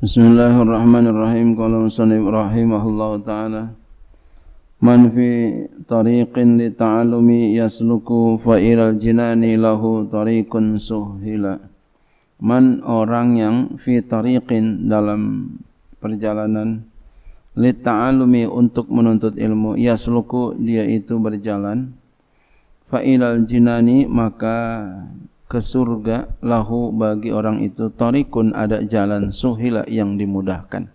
Bismillahirrahmanirrahim. Qala musannif rahimahullahu taala Man fi tariqin li taalumi yasluku fa ilal jinani lahu tariqun suhila. Man orang yang fi tariqin dalam perjalanan li taalumi untuk menuntut ilmu yasluku dia itu berjalan fa ilal jinani maka ke surga lahu bagi orang itu tarikun ada jalan suhila yang dimudahkan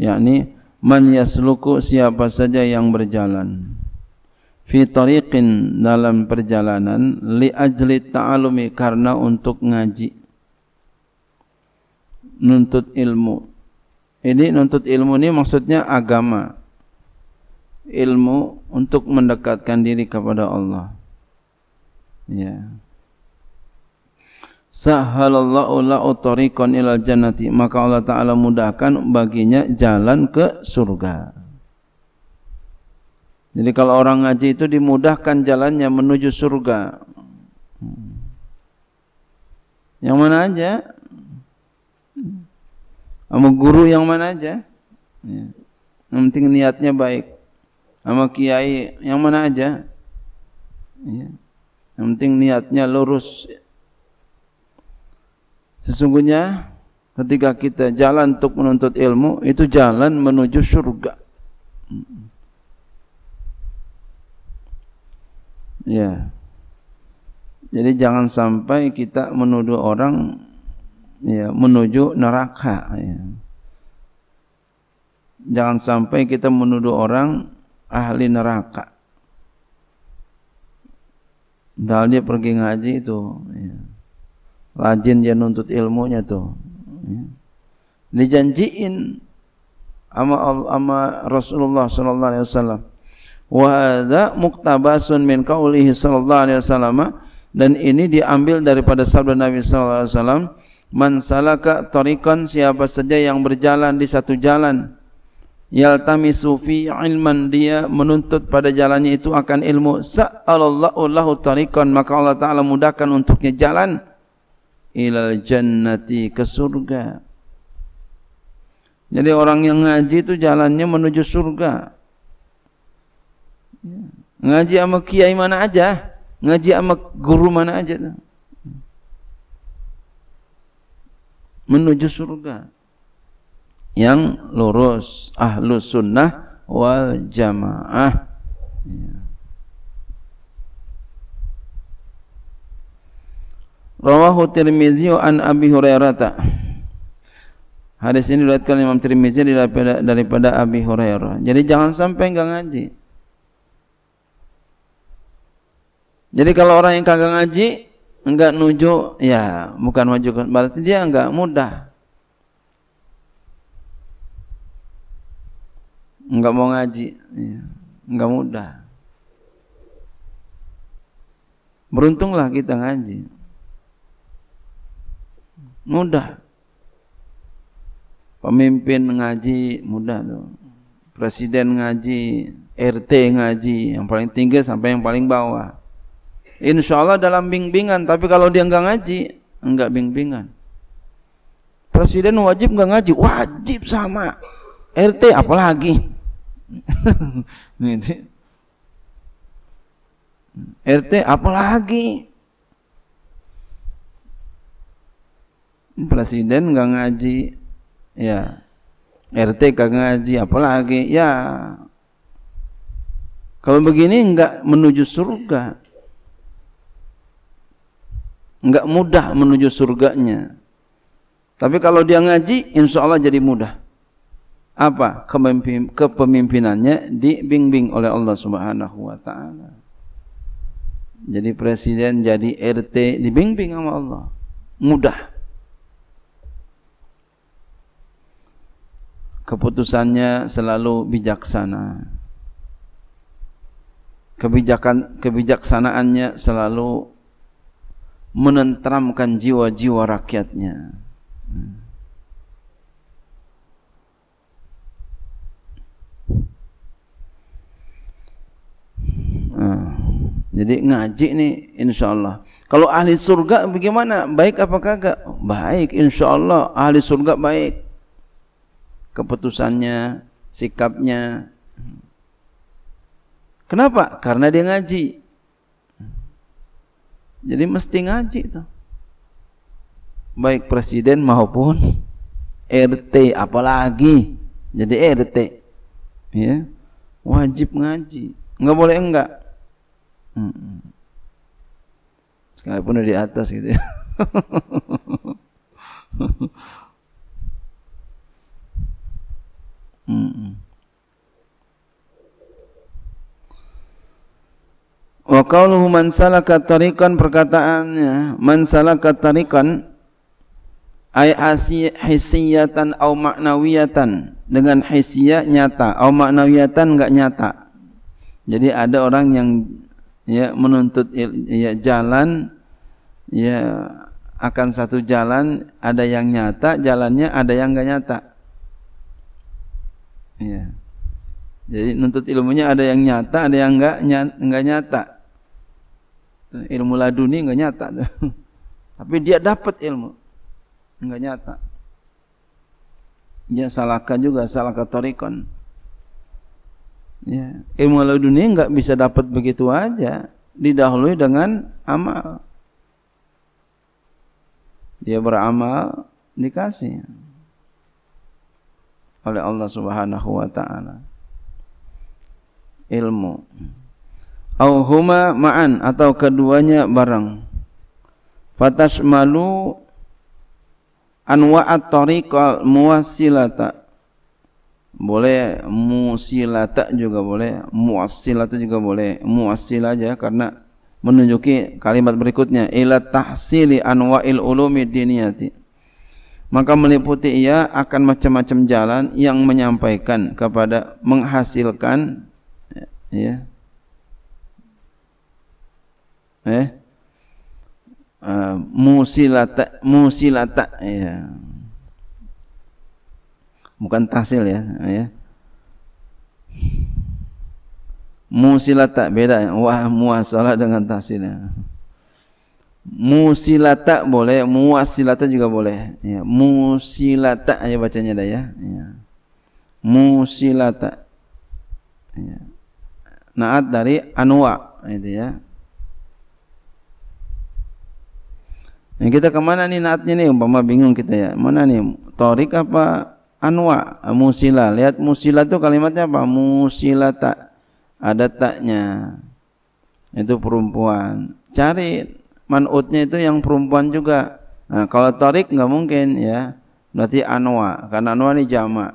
yakni man yasluku siapa saja yang berjalan fi tariqin dalam perjalanan li ajli ta'alumi karena untuk ngaji nuntut ilmu ini nuntut ilmu ini maksudnya agama ilmu untuk mendekatkan diri kepada Allah ya yeah. sahalallahu lahu tariqan ilal jannati maka Allah taala mudahkan baginya jalan ke surga jadi kalau orang ngaji itu dimudahkan jalannya menuju surga yang mana aja sama guru yang mana aja ya. yang penting niatnya baik sama kiai yang mana aja ya. yang penting niatnya lurus Sesungguhnya ketika kita jalan untuk menuntut ilmu itu jalan menuju surga. Ya. Jadi jangan sampai kita menuduh orang ya menuju neraka ya. Jangan sampai kita menuduh orang ahli neraka. Padahal pergi ngaji itu ya rajin dia nuntut ilmunya tuh ya. dijanjiin ama ama Rasulullah sallallahu alaihi wasallam wa hadza muktabasun min qaulihi sallallahu alaihi wasallam dan ini diambil daripada sabda Nabi sallallahu alaihi wasallam man salaka tariqan siapa saja yang berjalan di satu jalan yaltami sufi ilman dia menuntut pada jalannya itu akan ilmu sa'alallahu lahu tariqan maka Allah taala mudahkan untuknya jalan ilal jannati ke surga. Jadi orang yang ngaji itu jalannya menuju surga. Ya. Ngaji sama kiai mana aja, ngaji sama guru mana aja. Menuju surga. Yang lurus, ahlu sunnah wal jamaah. Ya. Rawahu Tirmizi an Abi Hurairah. Hadis ini diriwayatkan Imam Tirmizi daripada, daripada Abi Hurairah. Jadi jangan sampai enggak ngaji. Jadi kalau orang yang kagak ngaji, enggak nuju, ya bukan maju berarti dia enggak mudah. Enggak mau ngaji, ya. enggak mudah. Beruntunglah kita ngaji mudah pemimpin ngaji mudah tuh presiden ngaji RT ngaji yang paling tinggi sampai yang paling bawah Insya Allah dalam bimbingan tapi kalau dia enggak ngaji enggak bimbingan presiden wajib nggak ngaji wajib sama RT apalagi gitu. RT apalagi presiden nggak ngaji ya RT gak ngaji apalagi ya kalau begini nggak menuju surga nggak mudah menuju surganya tapi kalau dia ngaji insya Allah jadi mudah apa Kepemimpin, kepemimpinannya dibimbing oleh Allah Subhanahu wa taala. Jadi presiden, jadi RT dibimbing sama Allah. Mudah. keputusannya selalu bijaksana. Kebijakan kebijaksanaannya selalu menenteramkan jiwa-jiwa rakyatnya. Nah, jadi ngaji nih insya Allah. Kalau ahli surga bagaimana? Baik apa kagak? Baik insya Allah ahli surga baik keputusannya, sikapnya. Kenapa? Karena dia ngaji. Jadi mesti ngaji itu. Baik presiden maupun RT apalagi jadi RT. Ya. Wajib ngaji. Enggak boleh enggak. Hmm. Sekalipun udah di atas gitu ya. Wa qauluhu man salaka tariqan perkataannya man salaka tariqan ay hisiyatan au maknawiyatan dengan hisiyah nyata au maknawiyatan enggak nyata. Jadi ada orang yang ya menuntut ya, jalan ya akan satu jalan ada yang nyata jalannya ada yang enggak nyata Ya, Jadi nuntut ilmunya ada yang nyata, ada yang enggak nyata, enggak nyata. Ilmu laduni enggak nyata Tapi dia dapat ilmu. Enggak nyata. Dia salahkan juga salaka torikon. Ya, ilmu laduni enggak bisa dapat begitu aja, didahului dengan amal. Dia beramal dikasih oleh Allah Subhanahu wa taala. Ilmu. Au huma ma'an atau keduanya bareng. malu anwa'at tariqal muwasilata. Boleh musilata juga boleh, muwasilata juga boleh, muwasil aja karena menunjuki kalimat berikutnya ila tahsili anwa'il ulumi diniyati maka meliputi ia akan macam-macam jalan yang menyampaikan kepada menghasilkan ya eh uh, musilata musilata ya bukan tasil ya ya musilata beda wah muasalah dengan tasil ya musilata boleh muasilata juga boleh ya musilata aja bacanya dah ya, ya. musilata ya. naat dari anwa itu ya Nah, kita kemana nih naatnya nih? Umpama bingung kita ya. Mana nih? Torik apa anwa? Musila. Lihat musila tuh kalimatnya apa? Musilata. Ada taknya. Itu perempuan. Cari manutnya itu yang perempuan juga. Nah, kalau tarik nggak mungkin ya. Berarti anwa karena anwa ini jamak.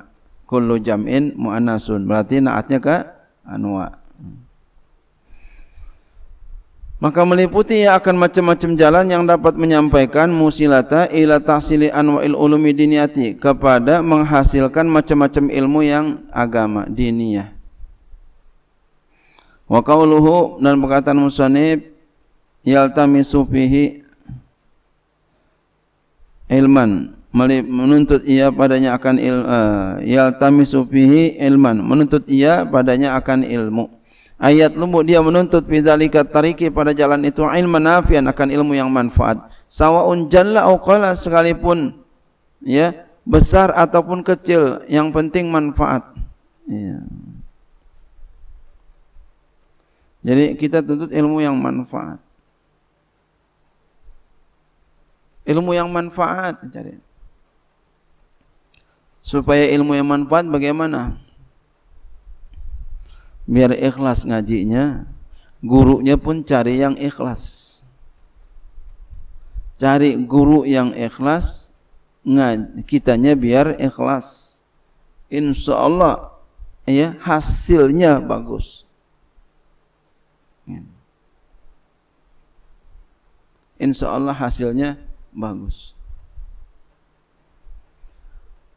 Kullu jam'in muannasun. Berarti naatnya ke anwa. Maka meliputi ia ya akan macam-macam jalan yang dapat menyampaikan musilata ila tahsili anwa'il ulumi diniyati kepada menghasilkan macam-macam ilmu yang agama diniyah. Wa qauluhu dan perkataan musanib yaltamisu fihi ilman menuntut ia padanya akan il uh, yaltamisu fihi ilman menuntut ia padanya akan ilmu ayat lumbu dia menuntut bidzalika tariki pada jalan itu ilman manafian akan ilmu yang manfaat sawaun jalla au qala sekalipun ya besar ataupun kecil yang penting manfaat ya. Jadi kita tuntut ilmu yang manfaat. ilmu yang manfaat cari supaya ilmu yang manfaat bagaimana biar ikhlas ngajinya gurunya pun cari yang ikhlas cari guru yang ikhlas ngaj kitanya biar ikhlas insya Allah ya hasilnya bagus insya Allah hasilnya bagus.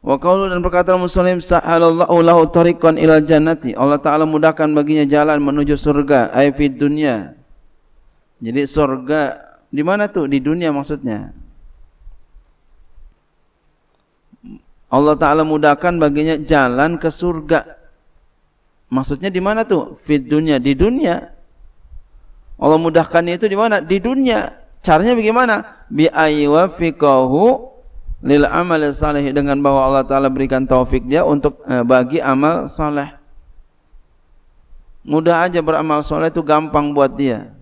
Wa dan perkataan muslim sahalallahu lahu tariqan ilal jannati. Allah taala mudahkan baginya jalan menuju surga ay fit dunia Jadi surga di mana tuh? Di dunia maksudnya. Allah taala mudahkan baginya jalan ke surga. Maksudnya di mana tuh? fit dunia di dunia. Allah mudahkan itu di mana? Di dunia. Caranya bagaimana? bi aywafiqahu lil amal salih dengan bahwa Allah taala berikan taufik dia untuk eh, bagi amal saleh. Mudah aja beramal saleh itu gampang buat dia.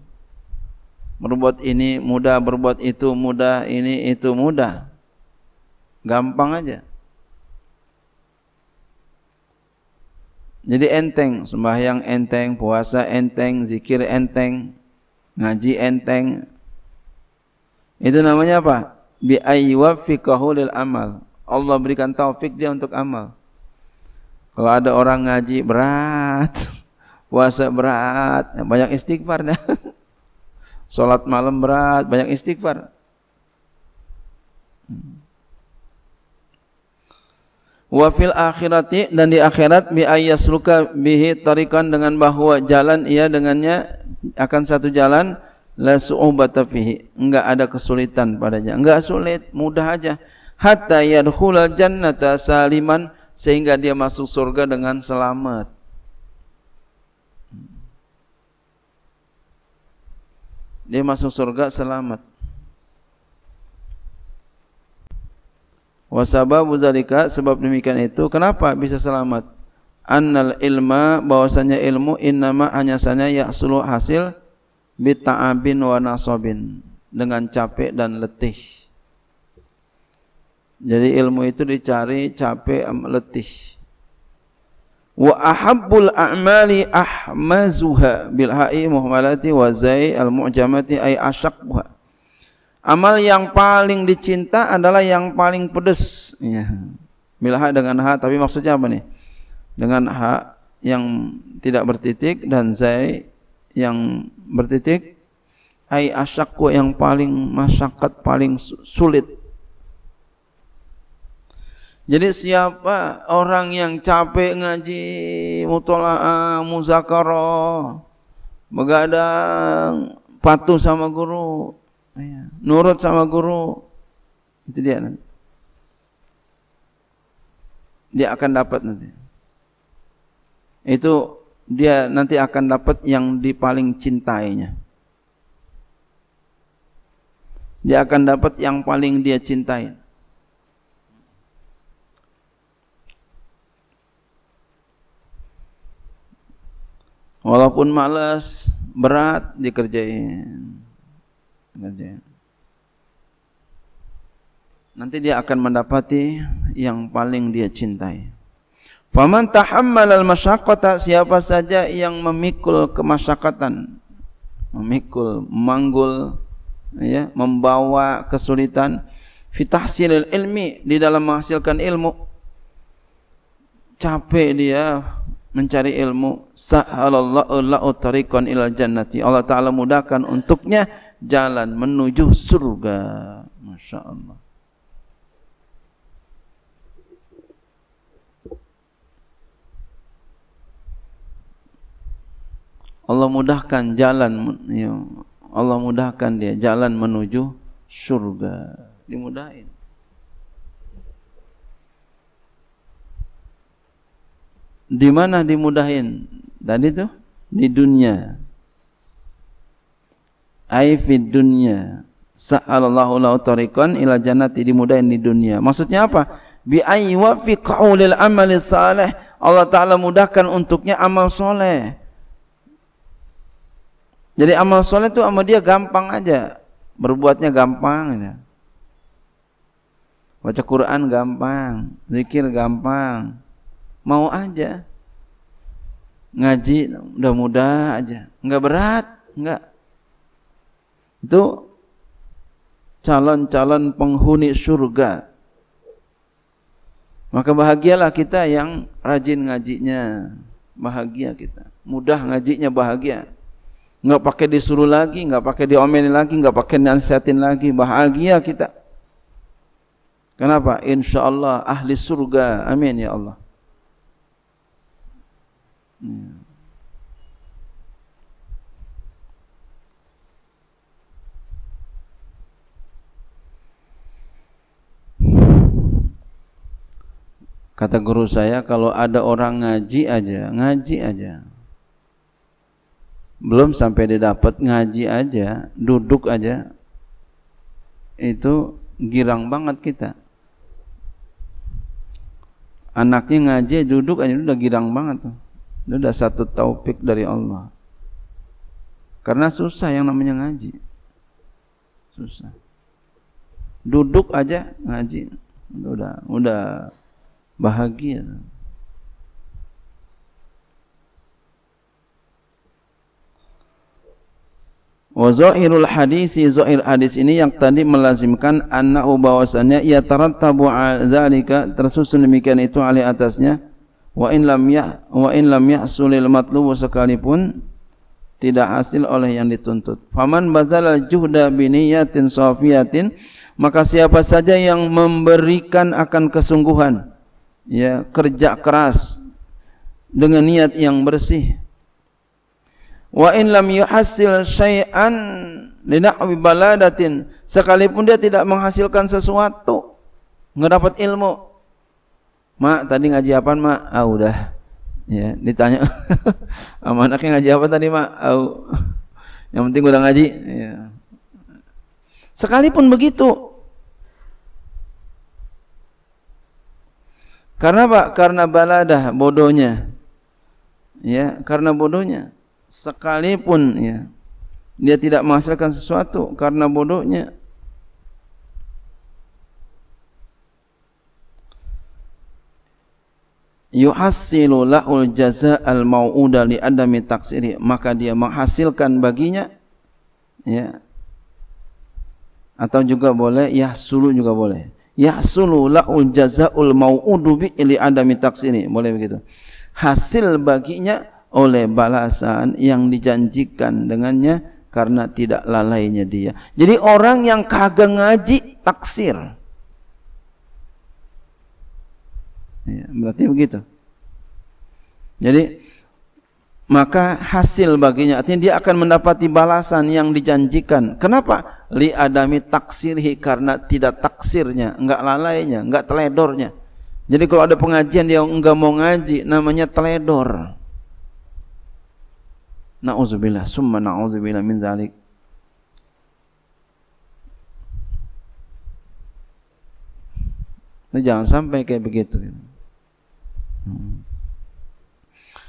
Berbuat ini mudah, berbuat itu mudah, ini itu mudah. Gampang aja. Jadi enteng, sembahyang enteng, puasa enteng, zikir enteng, ngaji enteng, itu namanya apa? Bi aywafiqahu lil amal. Allah berikan taufik dia untuk amal. Kalau ada orang ngaji berat, puasa berat, banyak istighfar dah. Salat malam berat, banyak istighfar. Wa fil akhirati dan di akhirat bi ayyasluka bihi tarikan dengan bahwa jalan ia dengannya akan satu jalan la su'ubata fihi enggak ada kesulitan padanya enggak sulit mudah aja hatta yadkhula jannata saliman sehingga dia masuk surga dengan selamat dia masuk surga selamat wasababu zalika sebab demikian itu kenapa bisa selamat annal ilma bahwasanya ilmu innama hanya saja yahsulu hasil bita'abin wa nasobin dengan capek dan letih. Jadi ilmu itu dicari capek am letih. Wa ahabbul a'mali ahmazuha bil ha'i muhmalati wa zai al mu'jamati ay asyaqha. Amal yang paling dicinta adalah yang paling pedes. Ya. Bilha dengan ha tapi maksudnya apa nih? Dengan ha yang tidak bertitik dan zai yang bertitik ai asyakwa yang paling masyarakat paling sulit jadi siapa orang yang capek ngaji mutola'ah, muzakarah, begadang, patuh sama guru, iya, nurut sama guru, itu dia nanti. Dia akan dapat nanti. Itu dia nanti akan dapat yang dipaling cintainya. Dia akan dapat yang paling dia cintai. Walaupun malas, berat dikerjain. Kerjain. Nanti dia akan mendapati yang paling dia cintai. Faman tahammal al siapa saja yang memikul kemasyakatan, memikul, manggul, ya, membawa kesulitan fitahsilil ilmi di dalam menghasilkan ilmu. Capek dia mencari ilmu. Sahalallahu lahu tariqan ilal jannati. Allah Ta'ala mudahkan untuknya jalan menuju surga. masyaAllah. Allah mudahkan jalan ya, Allah mudahkan dia jalan menuju surga dimudahin di mana dimudahin tadi tu di dunia ai dunia sa'alallahu lahu tariqan ila jannati dimudahin di dunia maksudnya apa bi wa wafiqu lil amali salih Allah taala mudahkan untuknya amal soleh Jadi amal soleh itu sama dia gampang aja, berbuatnya gampang. Ya. Baca Quran gampang, zikir gampang, mau aja. Ngaji udah mudah aja, nggak berat, nggak. Itu calon-calon penghuni surga. Maka bahagialah kita yang rajin ngajinya, bahagia kita. Mudah ngajinya bahagia nggak pakai disuruh lagi, nggak pakai diomelin lagi, nggak pakai nasihatin lagi, bahagia kita. Kenapa? Insya Allah ahli surga, amin ya Allah. Kata guru saya kalau ada orang ngaji aja, ngaji aja belum sampai dia dapat ngaji aja duduk aja itu girang banget kita anaknya ngaji duduk aja udah girang banget tuh itu udah satu taufik dari Allah karena susah yang namanya ngaji susah duduk aja ngaji udah udah bahagia Wa zahirul hadisi zahir hadis ini yang tadi melazimkan annahu bahwasanya ia tarattabu zalika tersusun demikian itu alih atasnya wa in lam ya wa in lam yahsulil matlubu sekalipun tidak hasil oleh yang dituntut. Faman bazala juhda biniyatin safiyatin maka siapa saja yang memberikan akan kesungguhan ya kerja keras dengan niat yang bersih wa in lam yuhassil syai'an linahwi baladatin sekalipun dia tidak menghasilkan sesuatu nggak ilmu mak tadi ngaji apa mak ah udah ya ditanya sama anaknya ngaji apa tadi mak ah yang penting udah ngaji ya. sekalipun begitu karena pak karena baladah bodohnya ya karena bodohnya sekalipun ya dia tidak menghasilkan sesuatu karena bodohnya yuhassilu lahul jaza al mau'uda li adami taksiri maka dia menghasilkan baginya ya atau juga boleh yahsulu juga boleh yahsulu lahul jazaul mau'udu bi li adami taksiri boleh begitu hasil baginya oleh balasan yang dijanjikan dengannya karena tidak lalainya dia. Jadi orang yang kagak ngaji taksir. Ya, berarti begitu. Jadi maka hasil baginya artinya dia akan mendapati balasan yang dijanjikan. Kenapa? Li adami taksirhi karena tidak taksirnya, enggak lalainya, enggak teledornya. Jadi kalau ada pengajian dia enggak mau ngaji namanya teledor. Na'udzubillah, summa na'udzubillah min zalik. Nah, jangan sampai kayak begitu. Hmm.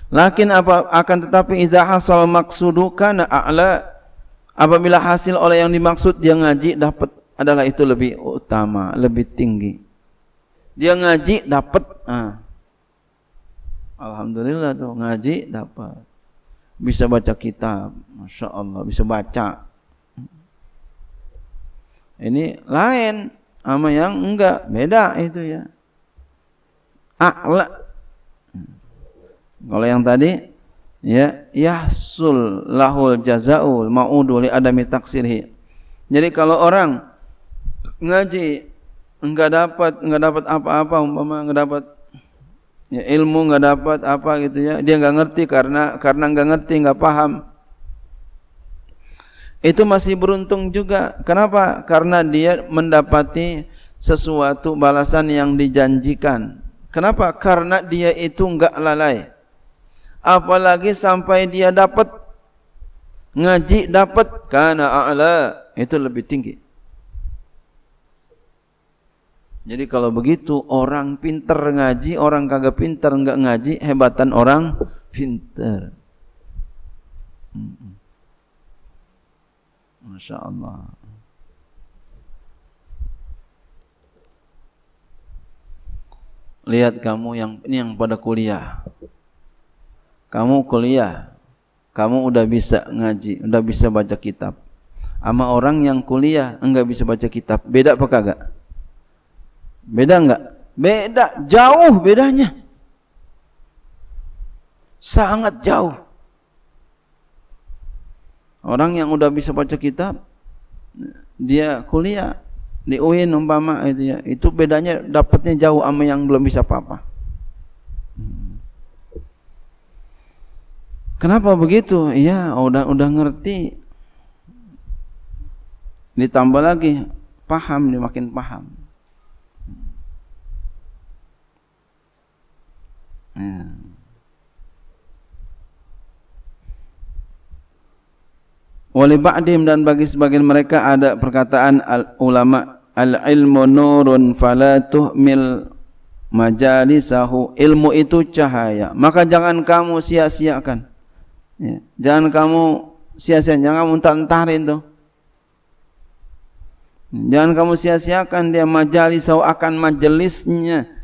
Lakin apa akan tetapi iza hasal maksudu kana a'la apabila hasil oleh yang dimaksud dia ngaji dapat adalah itu lebih utama, lebih tinggi. Dia ngaji dapat ah. Alhamdulillah tuh ngaji dapat bisa baca kitab, masya Allah, bisa baca. Ini lain sama yang enggak, beda itu ya. Akla. Kalau yang tadi ya yahsul lahul jazaul maudu li adami taksirhi. Jadi kalau orang ngaji enggak dapat enggak dapat apa-apa umpama enggak dapat ya, ilmu nggak dapat apa gitu ya dia nggak ngerti karena karena nggak ngerti nggak paham itu masih beruntung juga kenapa karena dia mendapati sesuatu balasan yang dijanjikan kenapa karena dia itu nggak lalai apalagi sampai dia dapat ngaji dapat karena Allah itu lebih tinggi jadi kalau begitu orang pinter ngaji, orang kagak pinter nggak ngaji, hebatan orang pinter. Masya Allah. Lihat kamu yang ini yang pada kuliah. Kamu kuliah, kamu udah bisa ngaji, udah bisa baca kitab. Ama orang yang kuliah enggak bisa baca kitab, beda apa kagak? Beda enggak? Beda, jauh bedanya. Sangat jauh. Orang yang udah bisa baca kitab, dia kuliah di UIN umpama itu ya, itu bedanya dapatnya jauh sama yang belum bisa apa-apa. Kenapa begitu? Iya, udah udah ngerti. Ditambah lagi paham, dia makin paham. Hmm. Wali Oleh ba'dim dan bagi sebagian mereka ada perkataan al ulama al ilmu nurun fala mil majalisahu ilmu itu cahaya maka jangan kamu sia-siakan ya. jangan kamu sia-siakan jangan kamu entar tuh jangan kamu sia-siakan dia majalisahu akan majelisnya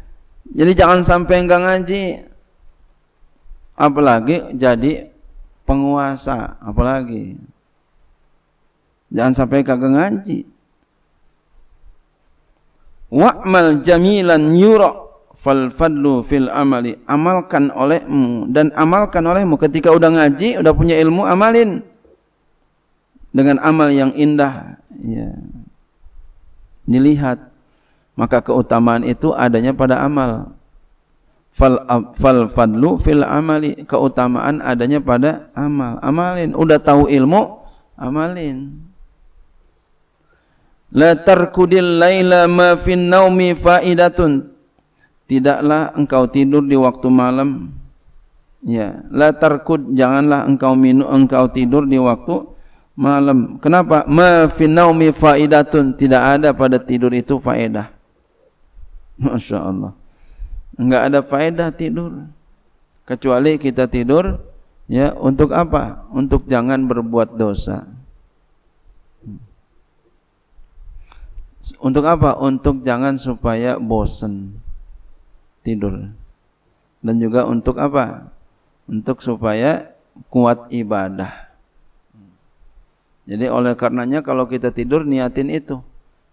jadi jangan sampai enggak ngaji apalagi jadi penguasa, apalagi. Jangan sampai kagak ngaji. Wa'mal jamilan yura fal fadlu fil amali. Amalkan olehmu dan amalkan olehmu ketika udah ngaji, udah punya ilmu, amalin dengan amal yang indah. Ya. Dilihat maka keutamaan itu adanya pada amal fal fal fadlu fil amali keutamaan adanya pada amal amalin udah tahu ilmu amalin la tarkudil laila ma fin naumi faidatun tidaklah engkau tidur di waktu malam ya la tarkud janganlah engkau minum engkau tidur di waktu malam kenapa ma fin naumi faidatun tidak ada pada tidur itu faedah Masya Allah. Enggak ada faedah tidur. Kecuali kita tidur ya untuk apa? Untuk jangan berbuat dosa. Untuk apa? Untuk jangan supaya bosen tidur. Dan juga untuk apa? Untuk supaya kuat ibadah. Jadi oleh karenanya kalau kita tidur niatin itu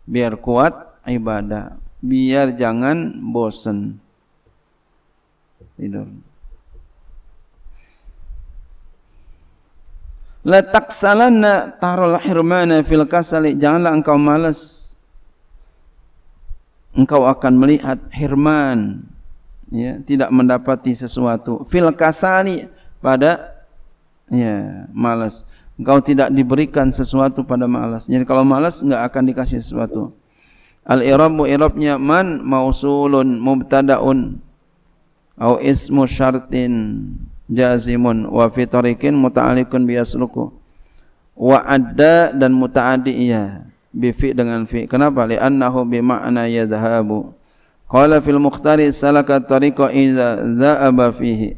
biar kuat ibadah biar jangan bosen tidur. letak salana taral hirmana fil kasali. Janganlah engkau malas. Engkau akan melihat hirman. Ya, tidak mendapati sesuatu. Fil kasali pada ya, malas. Engkau tidak diberikan sesuatu pada malas. Jadi kalau malas enggak akan dikasih sesuatu. al irab mu irabnya man mausulun mubtadaun au ismu syartin jazimun wa fitarikin bi asluku wa adda dan muta'adi bi fi dengan fi kenapa li annahu bi makna yadhhabu qala fil mukhtari salaka tariqa idza za'aba fihi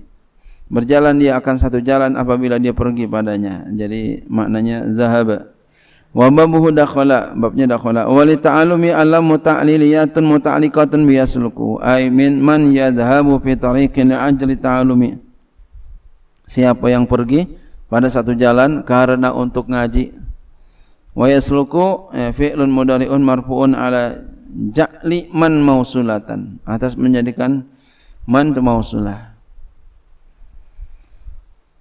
berjalan dia akan satu jalan apabila dia pergi padanya jadi maknanya zahaba Wa babuhu dakhala babnya dakhala wa li ta'allumi alamu ta'liliyatun muta'alliqatun bi yasluku ay min man yadhhabu fi tariqin ajli ta'allumi Siapa yang pergi pada satu jalan karena untuk ngaji wa yasluku eh, fi'lun mudari'un marfu'un ala ja'li man mausulatan atas menjadikan man mausulah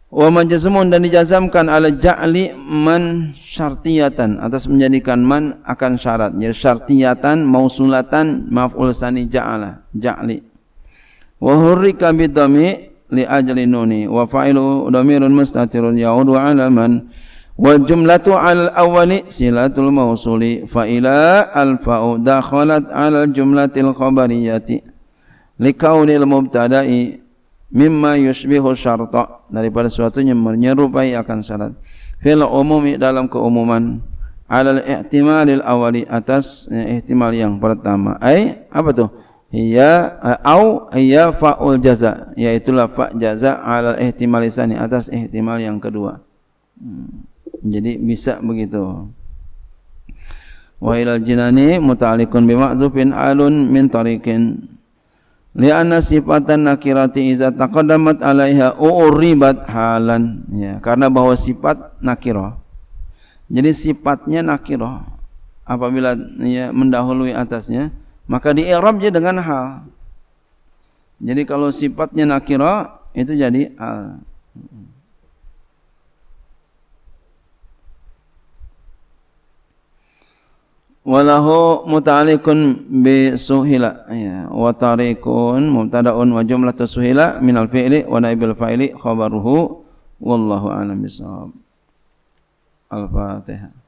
wa majazmun dan dijazamkan ala ja'li man syartiyatan atas menjadikan man akan syarat ya syartiyatan mausulatan maf'ul sani ja'ala ja'li wa hurrika bidami li ajli nuni wa fa'ilu dhamirun mustatirun ya'udu ala man wa jumlatu al awwali silatul mausuli fa ila al fa'u dakhalat ala jumlatil khabariyati li kaunil mubtada'i mimma yushbihu syarta daripada sesuatu yang menyerupai akan syarat fil umumi dalam keumuman alal ihtimalil awali atas ya, ihtimal yang pertama ai apa tu Ia eh, au ia faul jaza yaitu la fa jaza alal ihtimal isani atas ihtimal yang kedua hmm. jadi bisa begitu wa ilal jinani muta'alliqun bi alun min tariqin Lianna sifatan nakirati iza taqaddamat alaiha uribat halan. Ya, karena bahwa sifat nakirah. Jadi sifatnya nakirah apabila ya, mendahului atasnya, maka di i'rabnya dengan hal. Jadi kalau sifatnya nakirah itu jadi al. walahu muta'alikun bi suhila ya wa tarikun mubtada'un wa jumlatu suhila minal fi'li wa naibil fa'ili khabaruhu wallahu a'lam bishawab al-fatihah